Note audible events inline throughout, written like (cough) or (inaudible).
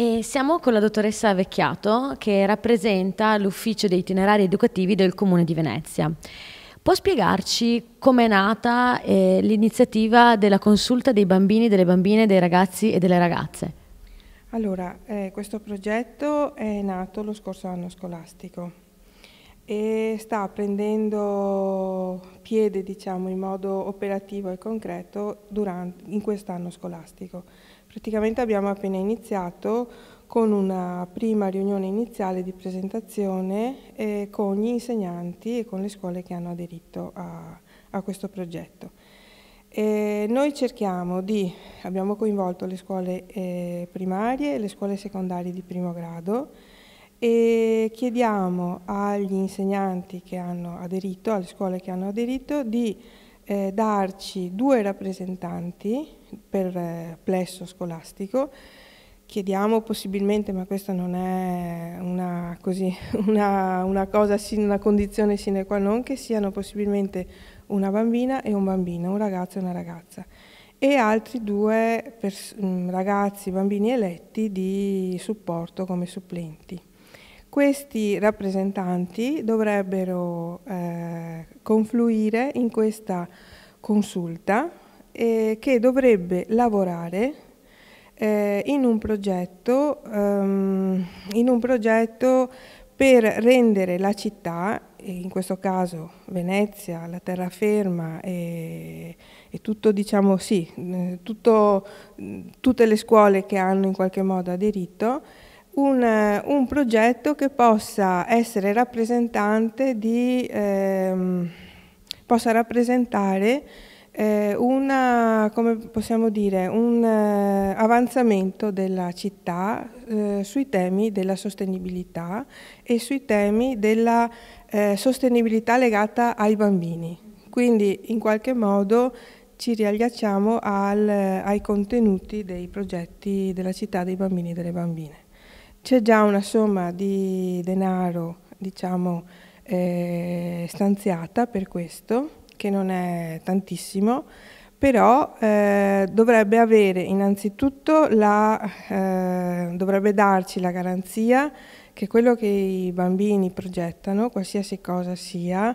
E siamo con la dottoressa Vecchiato che rappresenta l'ufficio dei itinerari educativi del Comune di Venezia. Può spiegarci com'è nata eh, l'iniziativa della consulta dei bambini, delle bambine, dei ragazzi e delle ragazze? Allora, eh, questo progetto è nato lo scorso anno scolastico e sta prendendo piede diciamo, in modo operativo e concreto durante, in quest'anno scolastico Praticamente abbiamo appena iniziato con una prima riunione iniziale di presentazione eh, con gli insegnanti e con le scuole che hanno aderito a, a questo progetto. E noi cerchiamo di, abbiamo coinvolto le scuole eh, primarie e le scuole secondarie di primo grado e chiediamo agli insegnanti che hanno aderito, alle scuole che hanno aderito, di eh, darci due rappresentanti per eh, plesso scolastico. Chiediamo possibilmente, ma questa non è una, così, (laughs) una, una, cosa, una condizione sine qua non, che siano possibilmente una bambina e un bambino, un ragazzo e una ragazza e altri due mm, ragazzi, bambini eletti di supporto come supplenti. Questi rappresentanti dovrebbero eh, confluire in questa consulta eh, che dovrebbe lavorare eh, in, un progetto, ehm, in un progetto per rendere la città, in questo caso Venezia, la terraferma e, e tutto, diciamo, sì, eh, tutto, mm, tutte le scuole che hanno in qualche modo aderito, un, un progetto che possa essere rappresentante di, ehm, possa rappresentare eh, una, come possiamo dire, un eh, avanzamento della città eh, sui temi della sostenibilità e sui temi della eh, sostenibilità legata ai bambini. Quindi in qualche modo ci riagliacciamo al, ai contenuti dei progetti della città dei bambini e delle bambine c'è già una somma di denaro, diciamo, eh, stanziata per questo, che non è tantissimo, però eh, dovrebbe avere innanzitutto la, eh, dovrebbe darci la garanzia che quello che i bambini progettano, qualsiasi cosa sia,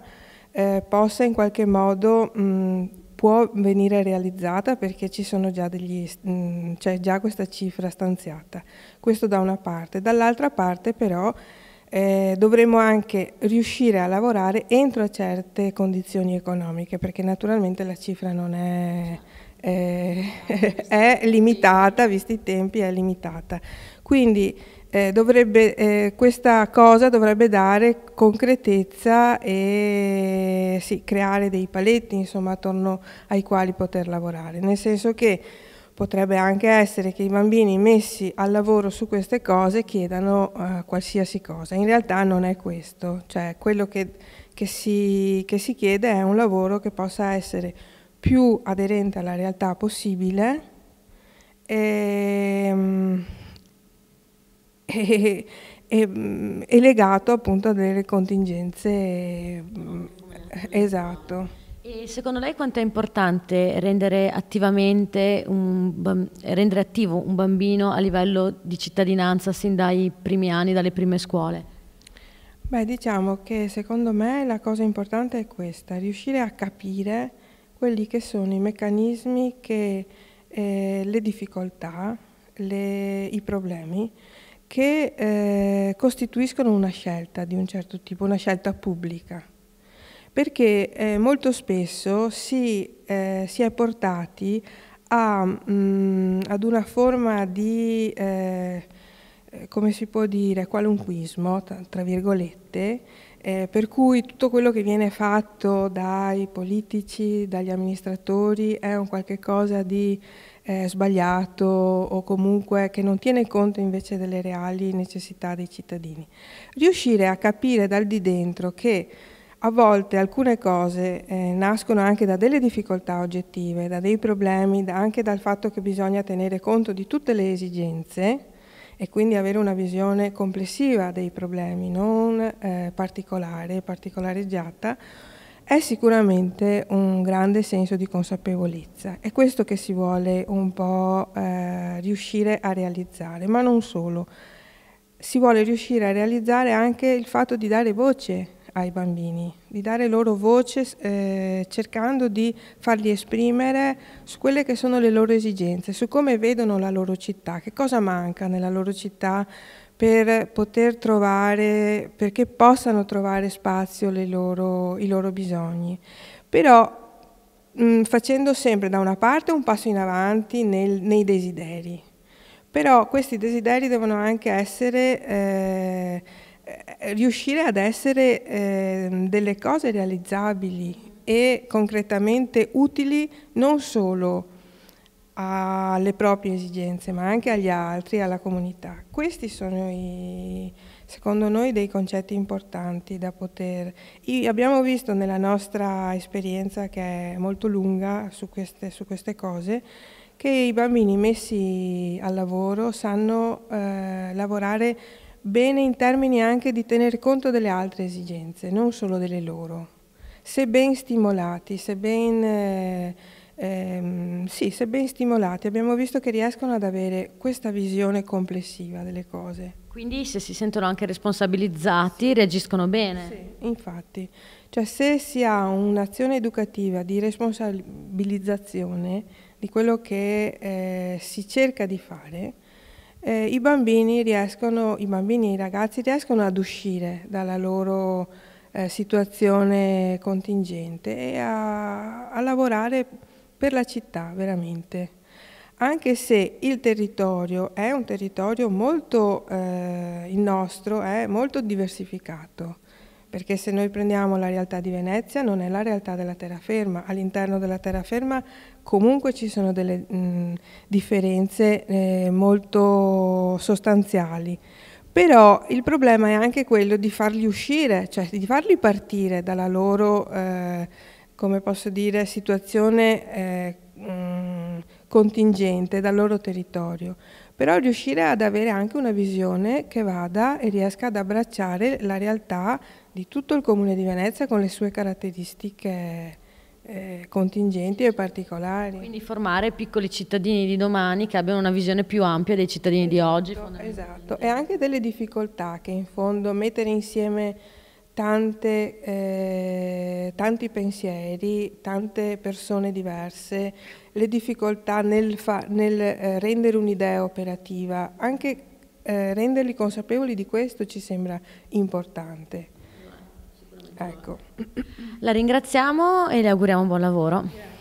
eh, possa in qualche modo mh, può venire realizzata perché ci sono già degli, mh, mm, c'è già questa cifra stanziata. Questo da una parte. Dall'altra parte però eh, dovremo anche riuscire a lavorare entro certe condizioni economiche perché naturalmente la cifra non è, eh, (laughs) è limitata, visti i tempi è limitata. Quindi eh, dovrebbe, eh, questa cosa dovrebbe dare concretezza e sì, creare dei paletti insomma, attorno ai quali poter lavorare, nel senso che potrebbe anche essere che i bambini messi al lavoro su queste cose chiedano eh, qualsiasi cosa, in realtà non è questo, cioè quello che, che, si, che si chiede è un lavoro che possa essere più aderente alla realtà possibile. E, ehm, (laughs) e, e, e legato appunto a delle contingenze. Mm, esatto. E secondo lei quanto è importante rendere, un, rendere attivo un bambino a livello di cittadinanza sin dai primi anni, dalle prime scuole? Beh, diciamo che secondo me la cosa importante è questa, riuscire a capire quelli che sono i meccanismi che eh, le difficoltà, le, i problemi che eh, costituiscono una scelta di un certo tipo, una scelta pubblica, perché eh, molto spesso si, eh, si è portati a, mh, mm, ad una forma di, eh, eh, come si può dire, qualunquismo, tra virgolette, eh, per cui tutto quello che viene fatto dai politici, dagli amministratori è un qualche cosa di eh, sbagliato o comunque che non tiene conto invece delle reali necessità dei cittadini. Riuscire a capire dal di dentro che a volte alcune cose eh, nascono anche da delle difficoltà oggettive, da dei problemi, da anche dal fatto che bisogna tenere conto di tutte le esigenze e quindi avere una visione complessiva dei problemi, non eh, particolare, particolareggiata, è sicuramente un grande senso di consapevolezza. È questo che si vuole un po' eh, riuscire a realizzare, ma non solo. Si vuole riuscire a realizzare anche il fatto di dare voce ai bambini, di dare loro voce eh, cercando di farli esprimere su quelle che sono le loro esigenze, su come vedono la loro città, che cosa manca nella loro città per poter trovare, perché possano trovare spazio loro, i loro bisogni. Però mh, mm, facendo sempre da una parte un passo in avanti nel, nei desideri, però questi desideri devono anche essere... Eh, eh, riuscire ad essere eh, delle cose realizzabili e concretamente utili non solo alle proprie esigenze ma anche agli altri, alla comunità. Questi sono i, secondo noi dei concetti importanti da poter... I, abbiamo visto nella nostra esperienza che è molto lunga su queste, su queste cose che i bambini messi al lavoro sanno eh, lavorare bene in termini anche di tener conto delle altre esigenze, non solo delle loro. Se ben stimolati, se ben, eh, ehm, sì, se ben stimolati, abbiamo visto che riescono ad avere questa visione complessiva delle cose. Quindi se si sentono anche responsabilizzati reagiscono bene. Sì, infatti. Cioè se si ha un'azione educativa di responsabilizzazione di quello che eh, si cerca di fare, eh, i bambini riescono, i bambini e i ragazzi riescono ad uscire dalla loro eh, situazione contingente e a, a lavorare per la città veramente anche se il territorio è un territorio molto, eh, il nostro, è molto diversificato perché se noi prendiamo la realtà di Venezia non è la realtà della terraferma, all'interno della terraferma comunque ci sono delle mh, differenze eh, molto sostanziali, però il problema è anche quello di farli uscire, cioè di farli partire dalla loro, eh, come posso dire, situazione... Eh, mh, contingente dal loro territorio, però riuscire ad avere anche una visione che vada e riesca ad abbracciare la realtà di tutto il Comune di Venezia con le sue caratteristiche eh, contingenti e particolari. Quindi formare piccoli cittadini di domani che abbiano una visione più ampia dei cittadini esatto, di oggi. Esatto, esatto, e anche delle difficoltà che in fondo mettere insieme tante, eh, tanti pensieri, tante persone diverse, le difficoltà nel, fa, nel eh, rendere un'idea operativa, anche eh, renderli consapevoli di questo ci sembra importante. Ecco. La ringraziamo e le auguriamo buon lavoro.